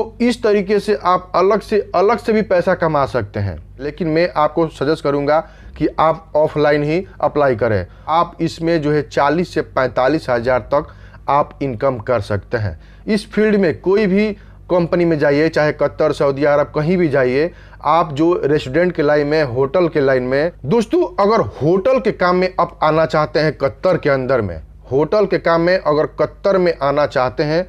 तो इस तरीके से आप अलग से अलग से भी पैसा कमा सकते हैं लेकिन मैं आपको सजेस्ट करूंगा कि आप ऑफलाइन ही अप्लाई करें आप इसमें जो है चालीस से पैंतालीस हज़ार तक आप इनकम कर सकते हैं इस फील्ड में कोई भी कंपनी में जाइए चाहे कतर सऊदी अरब कहीं भी जाइए आप जो रेस्टोरेंट के लाइन में होटल के लाइन में दोस्तों अगर होटल के काम में आप आना चाहते हैं कत्तर के अंदर में होटल के काम में अगर कत्तर में आना चाहते हैं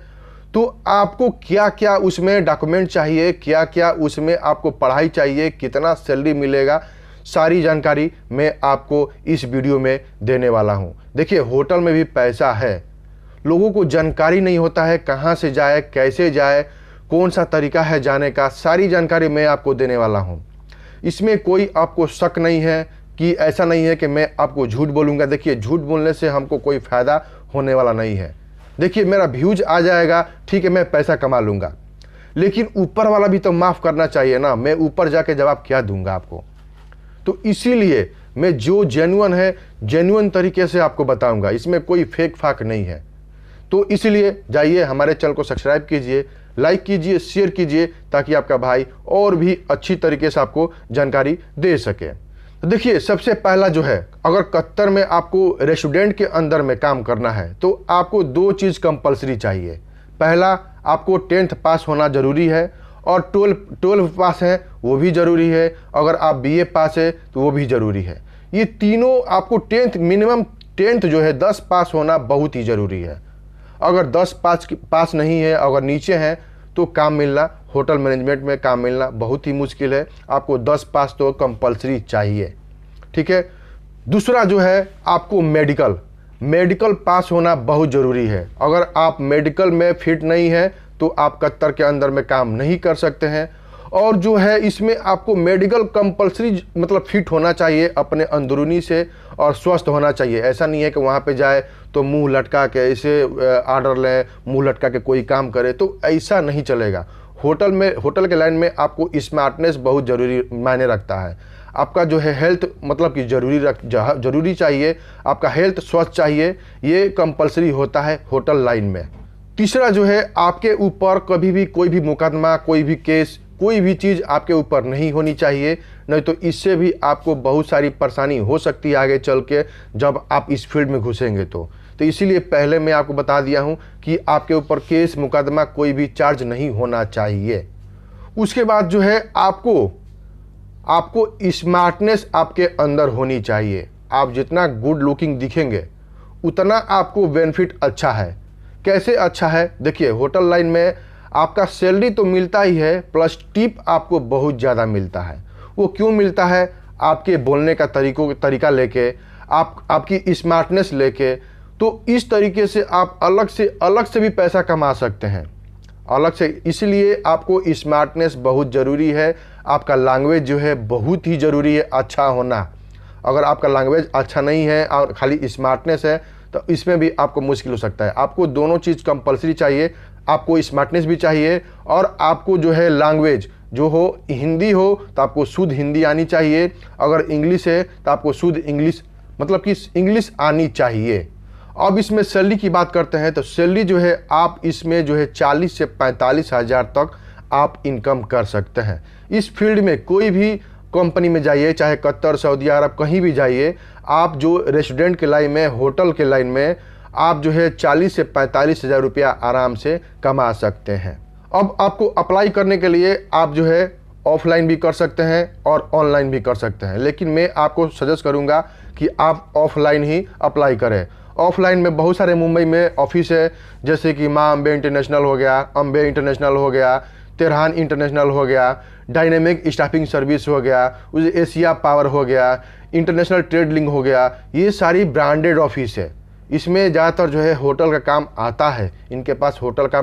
तो आपको क्या क्या उसमें डॉक्यूमेंट चाहिए क्या क्या उसमें आपको पढ़ाई चाहिए कितना सैलरी मिलेगा सारी जानकारी मैं आपको इस वीडियो में देने वाला हूँ देखिए होटल में भी पैसा है लोगों को जानकारी नहीं होता है कहाँ से जाए कैसे जाए कौन सा तरीका है जाने का सारी जानकारी मैं आपको देने वाला हूँ इसमें कोई आपको शक नहीं है कि ऐसा नहीं है कि मैं आपको झूठ बोलूँगा देखिए झूठ बोलने से हमको कोई फ़ायदा होने वाला नहीं है देखिए मेरा व्यूज आ जाएगा ठीक है मैं पैसा कमा लूँगा लेकिन ऊपर वाला भी तो माफ़ करना चाहिए ना मैं ऊपर जाके जवाब क्या दूंगा आपको तो इसीलिए मैं जो जेनुअन है जेनुअन तरीके से आपको बताऊंगा इसमें कोई फेक फाक नहीं है तो इसलिए जाइए हमारे चैनल को सब्सक्राइब कीजिए लाइक कीजिए शेयर कीजिए ताकि आपका भाई और भी अच्छी तरीके से आपको जानकारी दे सके तो देखिए सबसे पहला जो है अगर कत्तर में आपको रेस्टोरेंट के अंदर में काम करना है तो आपको दो चीज़ कंपलसरी चाहिए पहला आपको टेंथ पास होना ज़रूरी है और ट्वेल्व ट्वेल्व पास है वो भी ज़रूरी है अगर आप बीए पास है तो वो भी ज़रूरी है ये तीनों आपको टेंथ मिनिमम टेंथ जो है दस पास होना बहुत ही ज़रूरी है अगर दस पास पास नहीं है अगर नीचे हैं तो काम मिलना होटल मैनेजमेंट में काम मिलना बहुत ही मुश्किल है आपको दस पास तो कंपलसरी चाहिए ठीक है दूसरा जो है आपको मेडिकल मेडिकल पास होना बहुत ज़रूरी है अगर आप मेडिकल में फिट नहीं हैं तो आप कत्तर के अंदर में काम नहीं कर सकते हैं और जो है इसमें आपको मेडिकल कंपलसरी मतलब फिट होना चाहिए अपने अंदरूनी से और स्वस्थ होना चाहिए ऐसा नहीं है कि वहाँ पे जाए तो मुंह लटका के ऐसे आर्डर लें मुंह लटका के कोई काम करे तो ऐसा नहीं चलेगा होटल में होटल के लाइन में आपको स्मार्टनेस बहुत ज़रूरी मायने रखता है आपका जो है हेल्थ मतलब कि ज़रूरी रख ज़रूरी चाहिए आपका हेल्थ स्वस्थ चाहिए ये कंपलसरी होता है होटल लाइन में तीसरा जो है आपके ऊपर कभी भी कोई भी मुकदमा कोई भी केस कोई भी चीज़ आपके ऊपर नहीं होनी चाहिए नहीं तो इससे भी आपको बहुत सारी परेशानी हो सकती है आगे चल के जब आप इस फील्ड में घुसेंगे तो तो इसीलिए पहले मैं आपको बता दिया हूं कि आपके ऊपर केस मुकदमा कोई भी चार्ज नहीं होना चाहिए उसके बाद जो है आपको आपको स्मार्टनेस आपके अंदर होनी चाहिए आप जितना गुड लुकिंग दिखेंगे उतना आपको बेनिफिट अच्छा है कैसे अच्छा है देखिए होटल लाइन में आपका सैलरी तो मिलता ही है प्लस टिप आपको बहुत ज़्यादा मिलता है वो क्यों मिलता है आपके बोलने का तरीकों तरीका लेके आप आपकी स्मार्टनेस लेके तो इस तरीके से आप अलग से अलग से भी पैसा कमा सकते हैं अलग से इसलिए आपको स्मार्टनेस बहुत ज़रूरी है आपका लैंग्वेज जो है बहुत ही ज़रूरी है अच्छा होना अगर आपका लैंग्वेज अच्छा नहीं है और खाली स्मार्टनेस है तो इसमें भी आपको मुश्किल हो सकता है आपको दोनों चीज़ कंपलसरी चाहिए आपको स्मार्टनेस भी चाहिए और आपको जो है लैंग्वेज जो हो हिंदी हो तो आपको शुद्ध हिंदी आनी चाहिए अगर इंग्लिश है तो आपको शुद्ध इंग्लिश मतलब कि इंग्लिश आनी चाहिए अब इसमें सैलरी की बात करते हैं तो सैलरी जो है आप इसमें जो है चालीस से पैंतालीस हज़ार तक आप इनकम कर सकते हैं इस फील्ड में कोई भी कंपनी में जाइए चाहे कतर सऊदी अरब कहीं भी जाइए आप जो रेस्टोरेंट के लाइन में होटल के लाइन में आप जो है चालीस से पैंतालीस हज़ार रुपया आराम से कमा सकते हैं अब आपको अप्लाई करने के लिए आप जो है ऑफलाइन भी कर सकते हैं और ऑनलाइन भी कर सकते हैं लेकिन मैं आपको सजेस्ट करूँगा कि आप ऑफलाइन ही अप्लाई करें ऑफलाइन में बहुत सारे मुंबई में ऑफिस है जैसे कि माँ अम्बे इंटरनेशनल हो गया अम्बे इंटरनेशनल हो गया तेरहान इंटरनेशनल हो गया डायनेमिक स्टाफिंग सर्विस हो गया उस एशिया पावर हो गया इंटरनेशनल ट्रेड लिंक हो गया ये सारी ब्रांडेड ऑफिस है इसमें ज़्यादातर जो है होटल का काम आता है इनके पास होटल का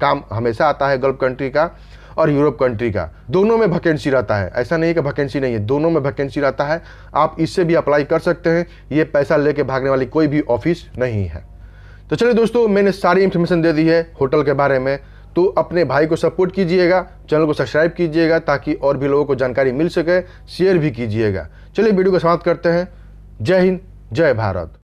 काम हमेशा आता है गल्फ कंट्री का और यूरोप कंट्री का दोनों में वैकेंसी रहता है ऐसा नहीं है कि वैकेंसी नहीं है दोनों में वैकेंसी रहता है आप इससे भी अप्लाई कर सकते हैं ये पैसा लेके भागने वाली कोई भी ऑफिस नहीं है तो चलिए दोस्तों मैंने सारी इन्फॉर्मेशन दे दी है होटल के बारे में तो अपने भाई को सपोर्ट कीजिएगा चैनल को सब्सक्राइब कीजिएगा ताकि और भी लोगों को जानकारी मिल सके शेयर भी कीजिएगा चलिए वीडियो को समाप्त करते हैं जय हिंद जय भारत